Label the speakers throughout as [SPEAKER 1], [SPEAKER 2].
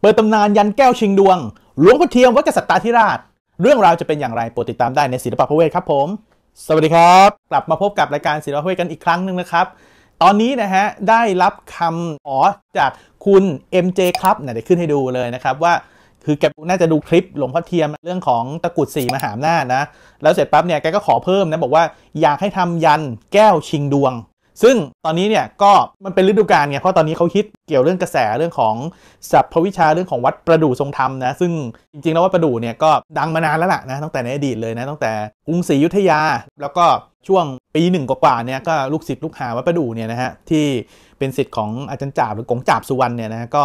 [SPEAKER 1] เปิดตำนานยันแก้วชิงดวง หลวงพ่อเทียม วัดกษัตริย์ธิราช เรื่องราวจะเป็นอย่างไรโปรดติดตามได้ในศิลปะพระเวทครับผม สวัสดีครับ กลับมาพบกับรายการศิลปะพระเวทกันอีกครั้งหนึ่งนะครับ ตอนนี้นะฮะได้รับคำขอจากคุณ MJ ครับนะเดี๋ยวขึ้นให้ดูเลยนะครับ ว่าคือแกน่าจะดูคลิปหลวงพ่อเทียมเรื่องของตะกุดสีมหามำนานะแล้วเสร็จปั๊บเนี่ยแกก็ขอเพิ่มนะบอกว่าอยากให้ทำยันแก้วชิงดวงซึ่งตอนนี้เนี่ยก็มันเป็นฤดูกาลไงเพราะตอนนี้เขาคิดเกี่ยวเรื่องกระแสเรื่องของศัพทวิชาเรื่องของวัดประดู่ทรงธรรมนะ ซึ่งจริงๆแล้ววัดประดู่เนี่ยก็ดังมานานแล้วล่ะนะตั้งแต่ในอดีตเลยนะตั้งแต่กรุงศรีอยุธยา แล้วก็ช่วงปีหนึ่งกว่าๆเนี่ยก็ลูกศิษย์ลูกหาวัดประดู่เนี่ยนะฮะที่เป็นศิษย์ของอาจารย์จาบ หรือกงจาบสุวรรณเนี่ยนะก็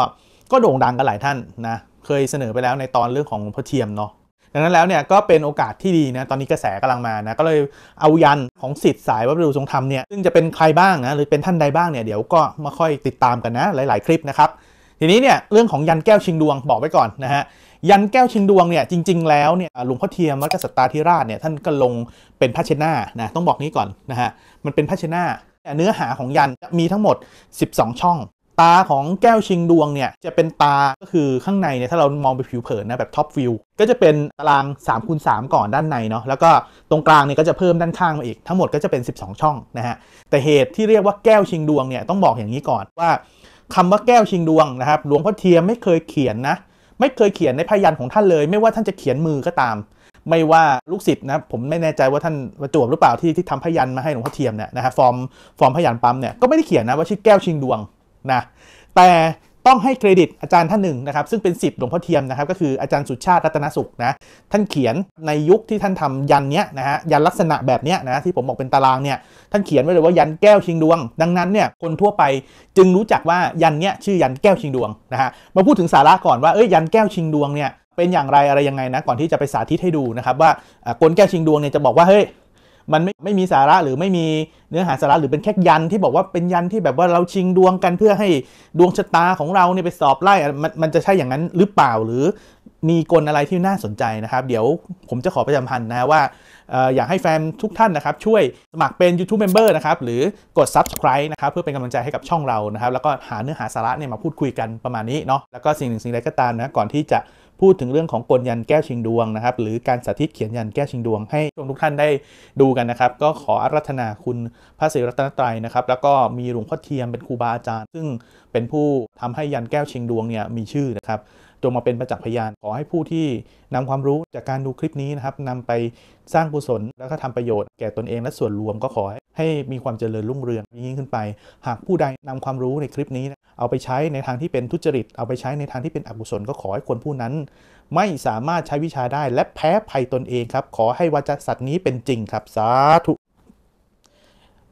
[SPEAKER 1] ก็โด่งดังกันหลายท่าน นะเคยเสนอไปแล้วในตอนเรื่องของพระเทียมเนาะดังนั้นแล้วเนี่ยก็เป็นโอกาสที่ดีนะตอนนี้กระแสกำลังมานะก็เลยเอายันของสิทธิ์สายวัดประดุทรงธรรมเนี่ยซึ่งจะเป็นใครบ้างนะหรือเป็นท่านใดบ้างเนี่ยเดี๋ยวก็มาค่อยติดตามกันนะหลาย ๆคลิปนะครับทีนี้เนี่ยเรื่องของยันแก้วชิงดวงบอกไว้ก่อนนะฮะยันแก้วชิงดวงเนี่ยจริงๆแล้วเนี่ยหลวงพ่อเทียมวัดกษัตริย์ธิราชเนี่ยท่านก็ลงเป็นพระเชนานะต้องบอกนี้ก่อนนะฮะมันเป็นพระเชนาเนื้อหาของยันมีทั้งหมด 12 ช่องตาของแก้วชิงดวงเนี่ยจะเป็นตาก็คือข้างในเนี่ยถ้าเรามองไปผิวเผินนะแบบท็อปวิวก็จะเป็นตาราง3คูณสก่อนด้านในเนาะแล้วก็ตรงกลางเนี่ยก็จะเพิ่มด้านข้างมาอีกทั้งหมดก็จะเป็น 12 ช่องนะฮะ แต่เหตุที่เรียกว่าแก้วชิงดวงเนี่ยต้องบอกอย่างนี้ก่อนว่า คำว่าแก้วชิงดวงนะครับหลวงพ่อเทียมไม่เคยเขียนนะไม่เคยเขียนในพยันของท่านเลย ไม่ว่าท่านจะเขียนมือก็ตาม ไม่ว่าลูกศิษย์นะผมไม่แน่ใจว่าท่านประจวบหรือเปล่าที่ที่ทำพยันมาให้หลวงพ่อเทียมเนี่ยนะฮะฟอร์มฟอร์มพยันปั๊มเนี่ยก็ไม่ได้เขียนนะว่าชื่อแก้วชิงดวงนะแต่ต้องให้เครดิตอาจารย์ท่านหนึ่งนะครับซึ่งเป็นสิทธิ์หลวงพ่อเทียมนะครับก็คืออาจารย์สุชาติรัตนสุขนะท่านเขียนในยุคที่ท่านทำยันเนี้ยนะฮะยันลักษณะแบบเนี้ยนะที่ผมบอกเป็นตารางเนี่ยท่านเขียนไว้เลยว่ายันแก้วชิงดวง ดังนั้นเนี่ยคนทั่วไปจึงรู้จักว่ายันเนี้ยชื่อยันแก้วชิงดวงนะฮะมาพูดถึงสาระก่อนว่าเอ้ยยันแก้วชิงดวงเนี่ยเป็นอย่างไรอะไรยังไงนะก่อนที่จะไปสาธิตให้ดูนะครับว่ากลแก้วชิงดวงเนี่ยจะบอกว่าเฮ้ยมันไม่ไม่มีสาระหรือไม่มีเนื้อหาสาระหรือเป็นแค่ยันที่บอกว่าเป็นยันที่แบบว่าเราชิงดวงกันเพื่อให้ดวงชะตาของเราเนี่ยไปสอบไล่มันมันจะใช่อย่างนั้นหรือเปล่าหรือมีกลอะไรที่น่าสนใจนะครับ เดี๋ยวผมจะขอประจำพันธ์นะว่าอยากให้แฟนทุกท่านนะครับ ช่วยสมัครเป็น YouTube Member นะครับหรือกด Subscribe นะครับเพื่อเป็นกำลังใจให้กับช่องเรานะครับแล้วก็หาเนื้อหาสาระเนี่ยมาพูดคุยกันประมาณนี้เนาะแล้วก็สิ่งหนึ่งสิ่งใดก็ตามนะ ก่อนที่จะพูดถึงเรื่องของกลยันแก้วชิงดวงนะครับหรือการสาธิตเขียนยันแก้วชิงดวงให้ทุกท่านได้ดูกันนะครับ ก็ขออารัธนาคุณพระศรีรัตนตรัยนะครับแล้วก็มีหลวงพ่อเทียมเป็นครูบาอาจารย์ ซึ่งเป็นผู้ทำให้ยันแก้วชิงดวงเนี่ยมีชื่อนะครับจงมาเป็นประจักษ์พยานขอให้ผู้ที่นำความรู้จากการดูคลิปนี้นะครับนำไปสร้างกุศลแล้วก็ทำประโยชน์แก่ตนเอง และส่วนรวมก็ขอให้มีความเจริญรุ่งเรืองยิ่งขึ้นไป หากผู้ใดนำความรู้ในคลิปนี้ เอาไปใช้ในทางที่เป็นทุจริต เอาไปใช้ในทางที่เป็นอกุศลก็ขอให้คนผู้นั้น ไม่สามารถใช้วิชาได้และแพ้ภัยตนเองครับ ขอให้วาจาสัตว์นี้เป็นจริงครับสาธุ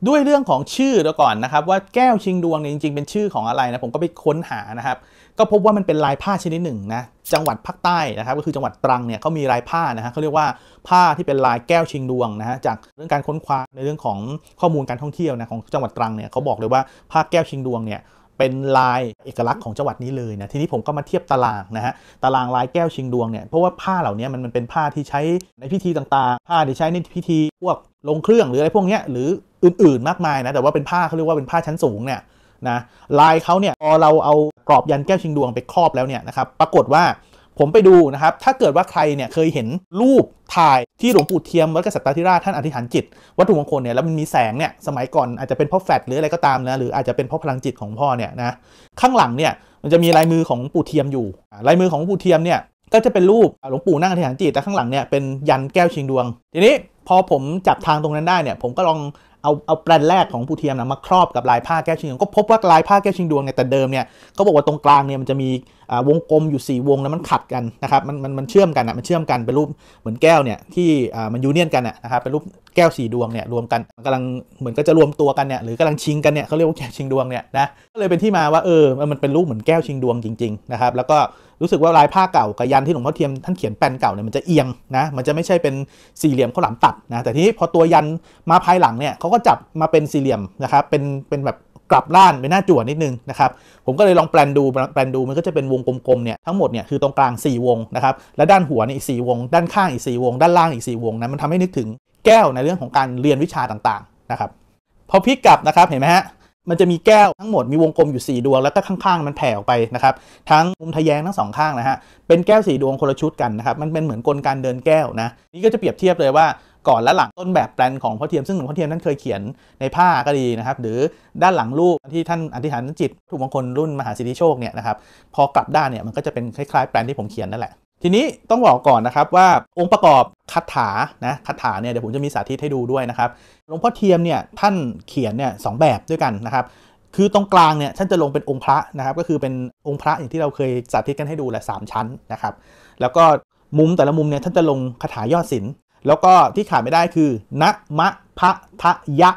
[SPEAKER 1] ด้วยเรื่องของชื่อแล้วก่อนนะครับ ว่าแก้วชิงดวงเนี่ยจริงๆ เป็นชื่อของอะไรนะผมก็ไปค้นหานะครับก็พบว่ามันเป็นลายผ้าชนิดหนึ่งนะจังหวัดภาคใต้นะครับก็คือจังหวัดตรังเนี่ยเขามีลายผ้านะฮะเขาเรียกว่าผ้าที่เป็นลายแก้วชิงดวงนะฮะจากเรื่องการค้นคว้าในเรื่องของข้อมูลการท่องเที่ยวนะของ จังหวัดตรังเนี่ยเขาบอกเลยว่าผ้าแก้วชิงดวงเนี่ยเป็นลายเอกลักษณ์ของจังหวัดนี้เลยนะทีนี้ผมก็มาเทียบตารางนะฮะตารางลายแก้วชิงดวงเนี่ยเพราะว่าผ้าเหล่านี้มันมันเป็นผ้าที่ใช้ในพิธีต่างๆผ้าที่ใช้ในพิธีพวกลงเครื่องหรืออะไรพวกนี้หรืออื่นๆมากมายนะแต่ว่าเป็นผ้าเขาเรียกว่าเป็นผ้าชั้นสูงเนี่ยนะลายเขาเนี่ยพอเราเอากรอบยันแก้วชิงดวงไปครอบแล้วเนี่ยนะครับปรากฏว่าผมไปดูนะครับถ้าเกิดว่าใครเนี่ยเคยเห็นรูป ถ่ายที่ หลวงปู่เทียม วัดกษัตริย์ธิราชท่าน อธิษฐานจิต วัตถุมงคลเนี่ยแล้วมันมีแสงเนี่ยสมัยก่อนอาจจะเป็นเพราะแฟลชหรืออะไรก็ตามนะหรืออาจจะเป็นเพราะพลังจิตของพ่อเนี่ยนะข้างหลังเนี่ยมันจะมีลายมือของปู่เทียมอยู่ลายมือของปู่เทียมเนี่ยก็จะเป็นรูปหลวงปู่นั่งอธิษฐานจิตแต่ข้างหลังเนี่ยเป็นยันแก้วชิงดวงทีนี้พอผมจับทางตรงนั้นได้เนี่ยผมก็ลองเอาเอาแปลนแรกของภูเทียมนะมาครอบกับลายผ้าแก้วชิงดวงก็พบว่าลายผ้าแก้วชิงดวงเนี่ยแต่เดิมเนี่ยเขาบอกว่าตรงกลางเนี่ยมันจะมีวงกลมอยู่ 4 วงแล้วมันขัดกันนะครับ มันมันมันเชื่อมกันอ่ะมันเชื่อมกันเป็นรูปเหมือนแก้วเนี่ย ที่มันยูเนียนกันอ่ะนะครับเป็นรูปแก้ว4ดวงเนี่ยรวมกันกำลังเหมือนก็จะรวมตัวกันเนี่ยหรือกำลังชิงกันเนี่ยเขาเรียกว่าแก้วชิงดวงเนี่ยนะก็เลยเป็นที่มาว่าเออมันเป็นรูปเหมือนแก้วชิงดวงจริงๆนะครับ แล้วก็รู้สึกว่าลายผ้าเก่ากับยันที่หลวงพ่อเทียมท่านเขียนแปนเก่าเนี่ยมันจะเอียงนะมันจะไม่ใช่เป็นสี่เหลี่ยมข้าวหลามตัดนะแต่ทีนี้พอตัวยันมาภายหลังเนี่ยเขาก็จับมาเป็นสี่เหลี่ยมนะครับเป็นเป็นแบบกลับด้านไปหน้าจั่วนิดนึงนะครับผมก็เลยลองแปลนดูแปลนดูมันก็จะเป็นวงกลมๆเนี่ยทั้งหมดเนี่ยคือตรงกลาง4วงนะครับและด้านหัวนี่อีก4วงด้านข้างอีก4วงด้านล่างอีก 4 วงนะมันทำให้นึกถึงแก้วในเรื่องของการเรียนวิชาต่างๆนะครับพอพลิกกลับนะครับเห็นไหมฮะมันจะมีแก้วทั้งหมดมีวงกลมอยู่4ดวงแล้วก็ข้างๆมันแผ่ออกไปนะครับทั้งมุมทะแยงทั้งสองข้างนะฮะเป็นแก้ว4ดวงคนละชุดกันนะครับมันเป็นเหมือนกลไการเดินแก้วนะนี่ก็จะเปรียบเทียบเลยว่าก่อนและหลังต้นแบบแปลนของพ่อเทียมซึ่ง หลวงพ่อเทียมนั้นเคยเขียนในผ้าก็ดีนะครับหรือด้านหลังรูปที่ท่านอธิษฐานจิต ถูกมงคลรุ่นมหาสิทธิโชคเนี่ยนะครับพอกลับด้านเนี่ยมันก็จะเป็นคล้ายๆ แปลนที่ผมเขียนนั่นแหละ ทีนี้ต้องบอกก่อนนะครับว่าองค์ประกอบคาถานะคาถาเนี่ยเดี๋ยวผมจะมีสาธิตให้ดูด้วยนะครับหลวงพ่อเทียมเนี่ยท่านเขียนเนี่ยสแบบด้วยกันนะครับคือตรงกลางเนี่ยท่านจะลงเป็นองค์พระนะครับก็คือเป็นองค์พระอย่างที่เราเคยสาธิตกันให้ดูแหละสามชั้นนะครับแล้วก็มุมแต่ละมุมเนี่ยท่านจะลงคาถายอดศิลแล้วก็ที่ขาดไม่ได้คือนะมะพะทะยะ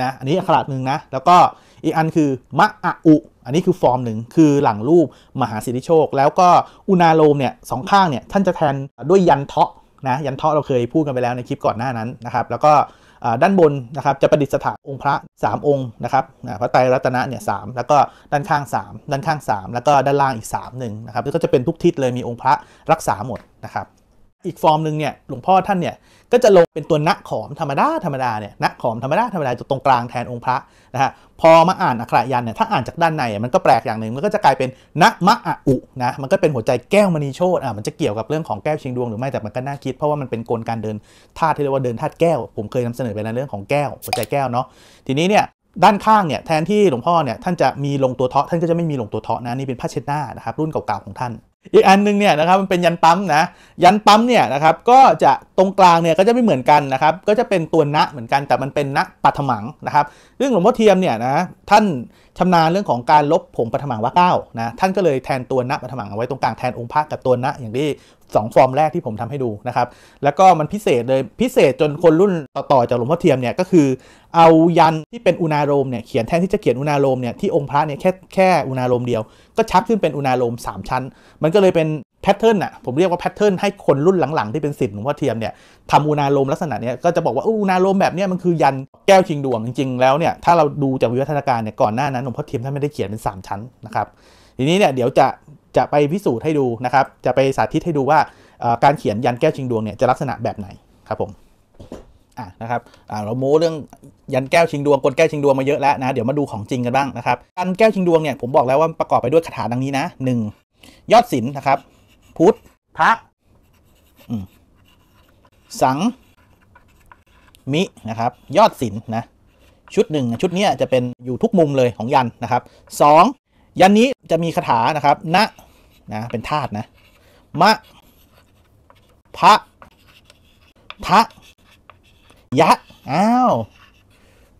[SPEAKER 1] นะอันนี้อักดรหนึ่งนะแล้วก็อีกอันคือมะอะอุ อันนี้คือฟอร์มหนึ่งคือหลังรูปมหาสิทธิโชค แล้วก็อุณาโลมเนี่ยสองข้างเนี่ยท่านจะแทนด้วยยันเทาะนะยันเทาะเราเคยพูดกันไปแล้วในคลิปก่อนหน้านั้นนะครับ แล้วก็ด้านบนนะครับจะประดิษฐานองค์พระ 3 องค์นะครับพระไตรรัตนะเนี่ยสแล้วก็ด้านข้าง 3ด้านข้าง3แล้วก็ด้านล่างอีก3หนึ่งนะครับก็จะเป็นทุกทิศเลยมีองค์พระรักษาหมดนะครับอีกฟอร์มหนึ่งเนี่ยหลวงพ่อท่านเนี่ยก็จะลงเป็นตัวณขอมธรรมดาธรรมดาเนี่ยณขอมธรรมดาธรรมดาจะตรงกลางแทนองค์พระนะฮะพอมาอ่านอักขระยันเนี่ยถ้าอ่านจากด้านในมันก็แปลกอย่างหนึ่งมันก็จะกลายเป็นณมะอะอุนะมันก็เป็นหัวใจแก้วมณีโชตอ่ะมันจะเกี่ยวกับเรื่องของแก้วชิงดวง หรือไม่แต่มันก็น่าคิดเพราะว่า มันเป็นกลการเดินธาตุที่เรียกว่าเดินธาตุแก้ว ผมเคยนำเสนอไปในเรื่องของแก้วหัวใจแก้วเนาะทีนี้เนี่ยด้านข้างเนี่ยแทนที่หลวงพ่อเนี่ยท่านจะมีลงตัวเทาะท่านก็จะไม่มีลงตัวเทาะนะนี่เป็นผ้าเช็ดหน้านะครับรุ่นเก่าๆของท่านอีกอันนึงเนี่ยนะครับมันเป็นยันปั๊มนะยันปั๊มเนี่ยนะครับก็จะตรงกลางเนี่ยก็จะไม่เหมือนกันนะครับก็จะเป็นตัวณเหมือนกันแต่มันเป็นณปัทมังนะครับเรื่องหลวงพ่อเทียมเนี่ยนะท่านชำนาญเรื่องของการลบผงปัทมังว่าเก้านะท่านก็เลยแทนตัวณปัทมังเอาไว้ตรงกลางแทนองค์พระกับตัวณอย่างที่ 2 ฟอร์มแรกที่ผมทำให้ดูนะครับแล้วก็มันพิเศษเลยพิเศษจนคนรุ่นต่อๆจากหลวงพ่อเทียมเนี่ยก็คือเอายันที่เป็นอุณาโรมเนี่ยเขียนแทนที่จะเขียนอุณาโรมเนี่ยที่องค์พระเนี่ยแค่แค่อุณาโรมเดียวก็ชักขึ้นเป็นอุณาโรม3ชั้นมันก็เลยเป็นแพทเทิร์นอะผมเรียกว่าแพทเทิร์นให้คนรุ่นหลังๆ ที่เป็นสิทธิ์หลวงพ่อเทียมเนี่ยทำอุณาโลมลักษณะเนี้ยก็จะบอกว่าอุณาโลมแบบเนี้ยมันคือยันแก้วชิงดวงจริงๆ แล้วเนี่ยถ้าเราดูจากวิวัฒนาการเนี่ยก่อนหน้านั้นหลวงพ่อเทียมท่านไม่ได้เขียนเป็น 3 ชั้นนะครับทีนี้เนี่ยเดี๋ยวจะจะไปพิสูจน์ให้ดูนะครับ จะไปสาธิตให้ดูว่าการเขียนยันแก้วชิงดวงเนี่ยจะลักษณะแบบไหนครับผมอ่ะนะครับอ่เราโม้เรื่องยันแก้วชิงดวงกลแก้วชิงดวงมาเยอะแล้วนะเดี๋ยวมาดูของจริงกันบ้างนะครับยันแก้วชิงดวงเนี่ยผมบอกแล้วว่าประกอบไปด้วยคาถาดังนี้นะหนึ่งยอดศิลนนะครับ พุทธพระสัง มิ นะครับ ยอดศิลนนะ ชุดหนึ่ง ชุดนี้จะเป็นอยู่ทุกมุมเลยของยันนะครับสองยันนี้จะมีคาถานะครับนะนะ เป็นธาตุนะมะพระทะยะ อ้าว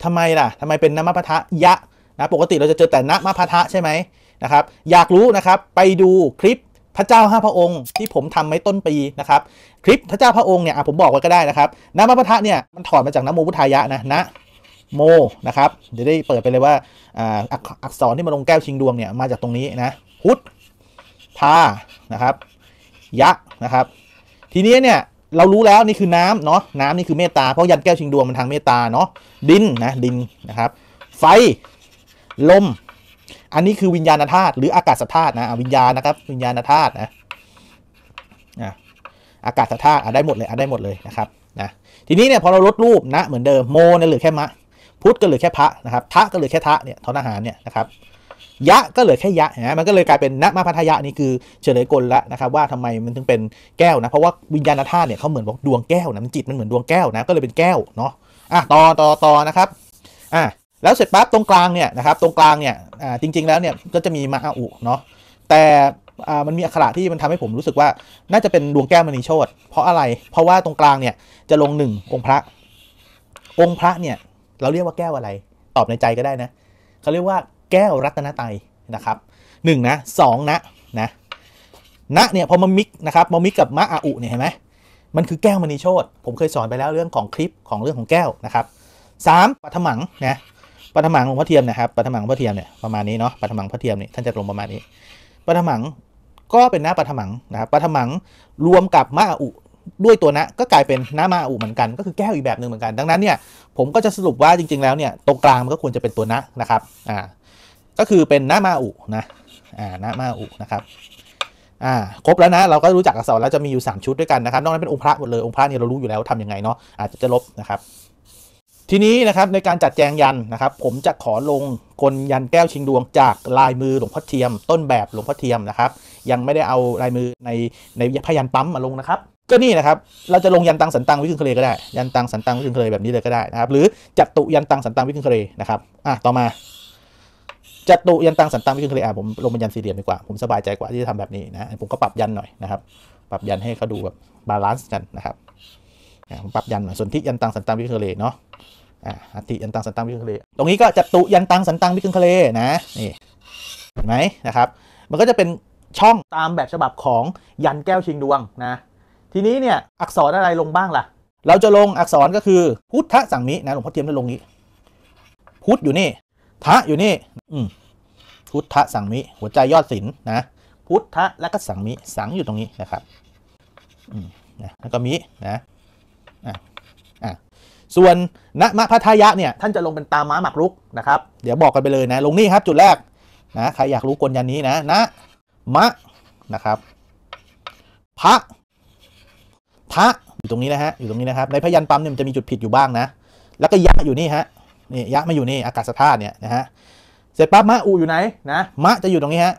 [SPEAKER 1] ทำไมล่ะ ทำไมเป็นนมพะทะยะนะ ปกติเราจะเจอแต่นมพะทะ ใช่ไหมะครับอยากรู้นะครับไปดูคลิปพระเจ้าห้าพระองค์ที่ผมทำไว้ต้น ปีนะครับ คลิปพระเจ้าพระองค์เนี่ยผมบอกไว้ก็ได้นะครับน้ำมะพระเนี่ยมันถอด มา จากน้ำโม พุทธายะนะนะโมนะครับเดี๋ยวได้ เปิดไปเลยว่าอักษรที่ มาลงแก้วชิงดวงเนี่ยมาจาก ตรงนี้ นะพุทธานะครับยะนะครับ ทีนี้เนี่ยเรารู้แล้ว นี่ คือ น้ำเนาะน้ำนี่ คือเมตตาเพราะยันแก้วชิงดวงมันทางเมตตาเนาะดินนะดินนะครับ ไฟ ลมอันนี้คือวิญญาณธาตุหรืออากาศธาตุนะวิญญาณนะครับวิญญาณธาตุนะอากาศธาตุได้หมดเลยได้หมดเลยนะครับนะทีนี้เนี่ยพอเราลดรูปนะ เหมือนเดิม โมเนี่ยเหลือแค่มะพุทธก็เหลือแค่พระนะครับทะก็เหลือแค่ทะเนี่ยทอนาหารเนี่ยนะครับยะก็เหลือแค่ยะนะมันก็เลยกลายเป็นนะมาพัทยะนี่คือเฉลยกลละนะครับว่าทำไมมันถึงเป็นแก้วนะเพราะว่าวิญญาณธาตุเนี่ยเขาเหมือนบอกดวงแก้วนะมันจิตมันเหมือนดวงแก้วนะก็เลยเป็นแก้วเนาะอ่ะต่อต่อต่อนะครับอ่ะแล้วเสร็จปั๊บตรงกลางเนี่ยนะครับตรงกลางเนี่ยจริงๆแล้วเนี่ยก็จะมีมาอาอุเนาะแต่มันมีอักขระที่มันทำให้ผมรู้สึกว่าน่าจะเป็นดวงแก้วมณีโชตเพราะอะไรเพราะว่าตรงกลางเนี่ยจะลงหนึ่งองค์พระ องค์พระเนี่ยเราเรียกว่าแก้วอะไรตอบในใจก็ได้นะเขาเรียกว่าแก้วรัตนไตยนะครับหนึ่งนะสองนะนะนะเนี่ยพอมามิกนะครับมามิกกับมะอาอุเนี่ยเห็นไหมมันคือแก้วมณีโชตผมเคยสอนไปแล้วเรื่องของคลิปของเรื่องของแก้วนะครับสามปัทมังนะปฐมังของพระเทียมนะครับปฐมังของพระเทียมเนี่ยประมาณนี้เนาะปฐมังพระเทียมนี่ท่านจะลงประมาณนี้ปฐมังก็เป็นหน้าปฐมังนะครับปฐมังรวมกับมาอุด้วยตัวนะก็กลายเป็นหน้ามาอุเหมือนกัน ก็คือแก้วอีกแบบหนึ่งเหมือนกัน ดังนั้นเนี่ยผมก็จะสรุปว่าจริง ๆแล้วเนี่ยตรงกลางมันก็ควรจะเป็นตัวนะนะครับอ่าก็คือเป็นหน้ามาอุนะอ่าหน้ามาอุนะครับอ่าครบแล้วนะเราก็รู้จักอักษรแล้วจะมีอยู่3ชุดด้วยกันนะครับ นอกนั้นเป็นองค์พระหมดเลยองค์พระเนี่ยเรารู้อยู่แล้วทำยังไงเนาะอาจจะจะลบนะครับทีนี้นะครับในการจัดแจงยันนะครับ ผมจะขอลงกลยันแก้วชิงดวงจากลายมือหลวงพ่อเทียมต้นแบบหลวงพ่อเทียมนะครับ ยังไม่ได้เอาลายมือในในพยันปั๊มมาลงนะครับ ก็นี่นะครับเราจะลงยันตังสันตังวิคุงเคลก็ได้ ยันตังสันตังวิคุงเคลแบบนี้เลยก็ได้นะครับ หรือจัตุยันตังสันตังวิคุงเคลนะครับอ่ะต่อมาจัตุยันตังสันตังวิคุงเคลอ่ะผมลงเป็นยันสี่เหลี่ยมดีกว่าผมสบายใจกว่าที่จะทำแบบนี้นะผมก็ปรับยันหน่อยนะครับปรับยันให้เขาดูแบบบาลานซ์กันนะครับผมปรับยันหน่อยส่วนที่ยันตังสันตังวิคุงเคลเนาะอ่ะอัติยันตังสันตังวิคึงคเลตรงนี้ก็จัตุยันตังสันตังวิคึงคเลนะนี่เห็นไหมนะครับ มันก็จะเป็นช่องตามแบบฉบับของ ยันแก้วชิงดวงนะ ทีนี้เนี่ย อักษรอะไรลงบ้างล่ะ เราจะลงอักษรก็คือพุทธสังมินะหลวงพ่อเทียมจะลงนี้ พุทธอยู่นี่ทะอยู่นี่ อืมพุทธสังมิหัวใจยอดศิลนนะ พุทธะแล้วก็สังมิสังอยู่ตรงนี้นะครับอืมนะแล้วก็มินะอ่ะส่วนณมะพัทยะเนี่ยท่านจะลงเป็นตามม้า หมักรุกนะครับ เดี๋ยวบอกกันไปเลยนะลงนี่ครับจุดแรกนะใครอยากรู้กลยันนี้นะนะ มะนะครับพระพระอยู่ตรงนี้นะฮะอยู่ตรงนี้นะครับในพยันปั๊มเนี่ยมันจะมีจุดผิดอยู่บ้างนะแล้วก็ยะอยู่นี่ฮะนี่ยะมาอยู่นี่ อากาศธาตุเนี่ยนะฮะเสร็จปั๊บมะอูอยู่ไหนนะมะจะอยู่ตรงนี้ฮะ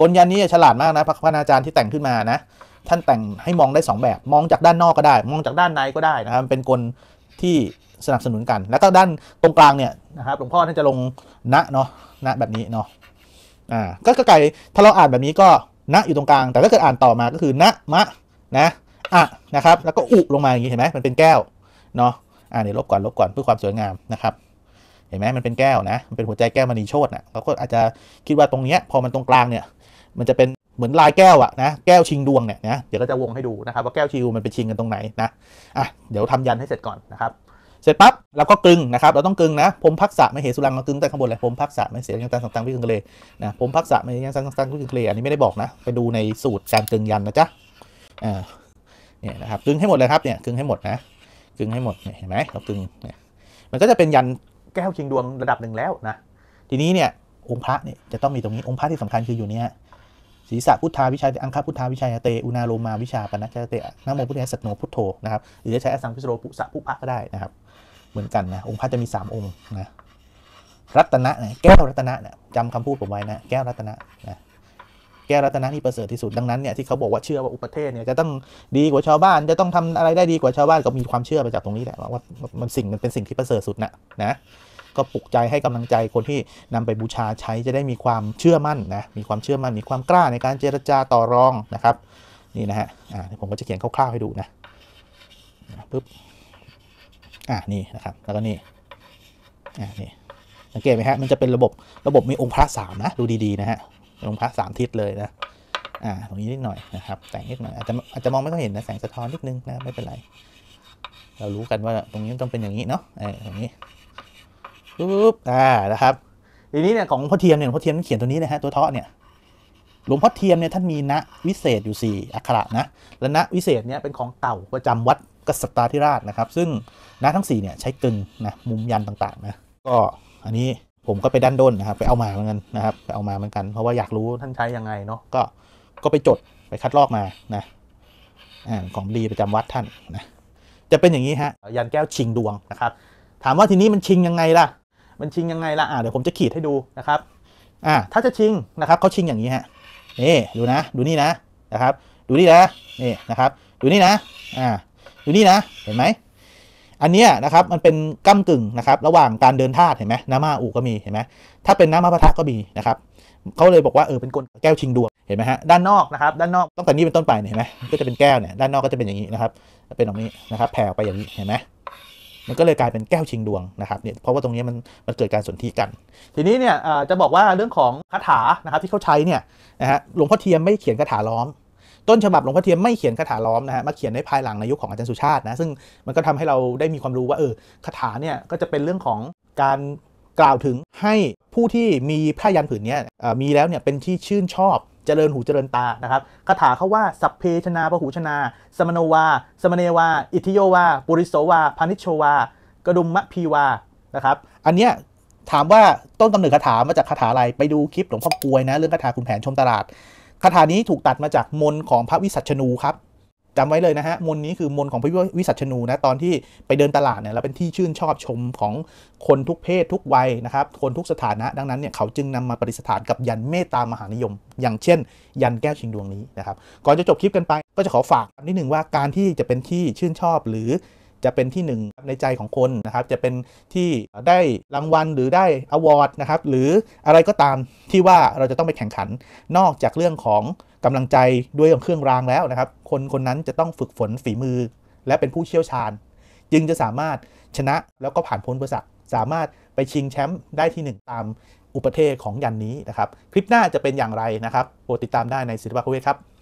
[SPEAKER 1] กลยันนี้ฉลาดมากนะพระอาจารย์ที่แต่งขึ้นมานะท่านแต่งให้มองได้ 2 แบบมองจากด้านนอกก็ได้ มองจากด้านในก็ได้นะครับเป็นกลที่สนับสนุนกัน แล้วก็ด้านตรงกลางเนี่ยนะครับหลวงพ่อท่านจะลงณเนาะณแบบนี้เนาะอ่าก็ไก่ถ้าเราอ่านแบบนี้ก็ณอยู่ตรงกลาง แต่ถ้าเกิดอ่านต่อมาก็คือณมะนะอะนะครับแล้วก็อุลงมาอย่างนี้เห็นไหมมันเป็นแก้วเนาะอ่าเดี๋ยวลบก่อนลบก่อนเพื่อความสวยงามนะครับเห็นไหมมันเป็นแก้วนะมันเป็นหัวใจแก้วมณีโชตนะเราก็อาจจะคิดว่าตรงเนี้ย พอมันตรงกลางเนี่ยมันจะเป็นเหมือนลายแก้วอะนะแก้วชิงดวงเนี่ยนะเดี๋ยวก็จะวงให้ดูนะครับว่าแก้วชิงดวงมันไปชิงกันตรงไหนนะอ่ะเดี๋ยวทำยันให้เสร็จก่อนนะครับเสร็จปั๊บเราก็กึงนะครับเราต้องกึงนะผมพักษะไม่เหสุรังเรากึงแต่ข้างบนเลย ผมพักษะไม่เสียยังตันสังตังพิกึงทะเลนะผมพักษะไม่ยังตันสังตังพิกึงทะเลอันนี้ไม่ได้บอกนะไปดูในสูตรการกึงยันนะจ๊ะอ่าเนี่ยนะครับกึงให้หมดเลยครับเนี่ยกึงให้หมดนะกึงให้หมดเเห็นไหมเรากึงเนี่ยมันก็จะเป็นยันแก้วชิงดวงระดับหนึ่งแล้วนะทีนี้เนี่ยองค์พระเนี่ย จะต้องมีตรงนี้องค์พระที่สำคัญคืออยู่เนี่ยศีรษะพุทธาวิชัยอังคพุทธาวิชัยเต อุณาโลมาวิชาปนัจเตนโมพุทธสัตโนพุทโธนะครับหรือจะใช้อสังพิสโรปุสะพุพะก็ได้นะครับ เหมือนกันนะองค์พระจะมี 3 องค์นะรัตนะนะแก้วรัตนะนะจำคำพูดผมไว้นะแก้วรัตนะนะแก้วรัตนะนี่ประเสริฐที่สุด ดังนั้นเนี่ยที่เขาบอกว่าเชื่อว่าอุปเทศเนี่ยจะต้องดีกว่าชาวบ้าน จะต้องทำอะไรได้ดีกว่าชาวบ้านก็มีความเชื่อมาจากตรงนี้แหละว่ามันสิ่งมันเป็นสิ่งที่ประเสริฐสุดนะนะก็ปลุกใจให้กำลังใจคนที่นำไปบูชาใช้จะได้มีความเชื่อมั่นนะ มีความเชื่อมั่นมีความกล้าในการเจรจาต่อรองนะครับนี่นะฮะอ่าผมก็จะเขียนคร่าวๆให้ดูนะปุ๊บอ่านี่นะครับแล้วก็นี่อ่านี่สังเกตไหมฮะมันจะเป็นระบบระบบมีองค์พระสามนะดูดี ๆ นะฮะองค์พระสามทิศเลยนะอ่าตรงนี้นิดหน่อยนะครับแสงนิดหน่อยอาจจะอาจจะมองไม่ค่อยเห็นนะแสงสะท้อนนิดนึงนะไม่เป็นไร เรารู้กันว่าตรงนี้ต้องเป็นอย่างนี้เนาะไอ้ตรงนี้ปุ๊บอ่านะครับ ทีนี้เนี่ยของพ่อเทียมเนี่ยพ่อเทียมเขียนตัวนี้นะฮะตัวเทาะเนี่ยหลวงพ่อเทียมเนี่ยท่านมีณวิเศษอยู่4อักขระนะและณวิเศษเนี่ยเป็นของเก่าประจำวัดกษัตริย์ธิราชนะครับ ซึ่งณทั้ง4เนี่ยใช้กึ่งนะมุมยันต่างๆนะ ก็อันนี้ผมก็ไปด้านด้นนะครับ ไปเอามาเหมือนกันนะครับไปเอามาเหมือนกัน เพราะว่าอยากรู้ท่านใช้ยังไงเนาะก็ก็ไปจดไปคัดลอกมานะอ่าของดีประจำวัดท่านนะจะเป็นอย่างนี้ฮะยันแก้วชิงดวงนะครับ ถามว่าทีนี้มันชิงยังไงล่ะมันชิงยังไงล่ะอ่าเดี๋ยวผมจะขีดให้ดูนะครับอ่าถ้าจะชิงนะครับเขาชิงอย่างนี้ฮะนี่ดูนะ ดูนี่นะนะครับ ดูนี่นะนี่นะครับ ดูนี่นะ อ่าดูนี่นะเห็นไหมอันนี้นะครับมันเป็นก้ากึ่งนะครับระหว่างการเดินธาตุเห็นไหมน้ำมาอูก็มีเห็นไหมถ้าเป็นน้ำมาพะทะก็มีนะครับเขาเลยบอกว่าเออเป็นกลแก้วชิงดวงเห็นไหมฮะด้านนอกนะครับ ด้านนอกตั้งแต่นี้เป็นต้นไปเห็นไหมก็จะเป็นแก้วเนี่ยด้านนอกก็จะเป็นอย่างนี้นะครับ เป็นแบบนี้นะครับแผ่ไปอย่างนี้เห็นไหมมันก็เลยกลายเป็นแก้วชิงดวงนะครับเนี่ยเพราะว่าตรงนี้มันมันเกิดการสนธิกัน ทีนี้เนี่ยจะบอกว่าเรื่องของคาถานะครับที่เขาใช้เนี่ยนะฮะหลวงพ่อเทียมไม่เขียนคาถาล้อม ต้นฉบับหลวงพ่อเทียมไม่เขียนคาถาล้อมนะฮะมาเขียนในภายหลังในยุคขของอาจารย์สุชาตินะซึ่งมันก็ทำให้เราได้มีความรู้ว่าเออคาถาเนี่ยก็จะเป็นเรื่องของการกล่าวถึงให้ผู้ที่มีผ้ายันผืนนี้มีแล้วเนี่ยเป็นที่ชื่นชอบเจริญหูเจริญ ตา นะครับคาถาเขาว่า สัพเพชนาพหูชนา สมโนวา สมเนวา อิทิโยวา ปุริโสวา พานิชโชวา กระดุมมะพีวา นะครับ อันเนี้ยถามว่าต้นกำเนิดคาถามาจากคาถาอะไร ไปดูคลิปหลวงพ่อกลวยนะ เรื่องคาถาคุณแผนชมตลาดคาถานี้ถูกตัดมาจากมนของพระวิสัชนูครับจำไว้เลยนะฮะมนนี้คือมนของพระวิสัชนูนะ ตอนที่ไปเดินตลาดเนี่ย เราเป็นที่ชื่นชอบชมของคนทุกเพศทุกวัยนะครับ คนทุกสถานะ ดังนั้นเนี่ยเขาจึงนำมาปฏิสถานกับยันเมตตามหานิยม อย่างเช่น ยันแก้วชิงดวงนี้นะครับ ก่อนจะจบคลิปกันไป ก็จะขอฝากนิดหนึ่งว่าการที่จะเป็นที่ชื่นชอบหรือจะเป็นที่ 1 ในใจของคนนะครับจะเป็นที่ได้รางวัล หรือได้อวอร์ดนะครับหรืออะไรก็ตามที่ว่าเราจะต้องไปแข่งขัน นอกจากเรื่องของกำลังใจด้วยของเครื่องรางแล้วนะครับ คนคนนั้นจะต้องฝึกฝนฝีมือ และเป็นผู้เชี่ยวชาญ จึงจะสามารถชนะแล้วก็ผ่านพ้นประสัรสามารถไปชิงแชมป์ได้ที่ 1 ตามอุปเทศของยันนี้นะครับ คลิปหน้าจะเป็นอย่างไรนะครับโปรดติดตามได้ในศิลปะเวทครับ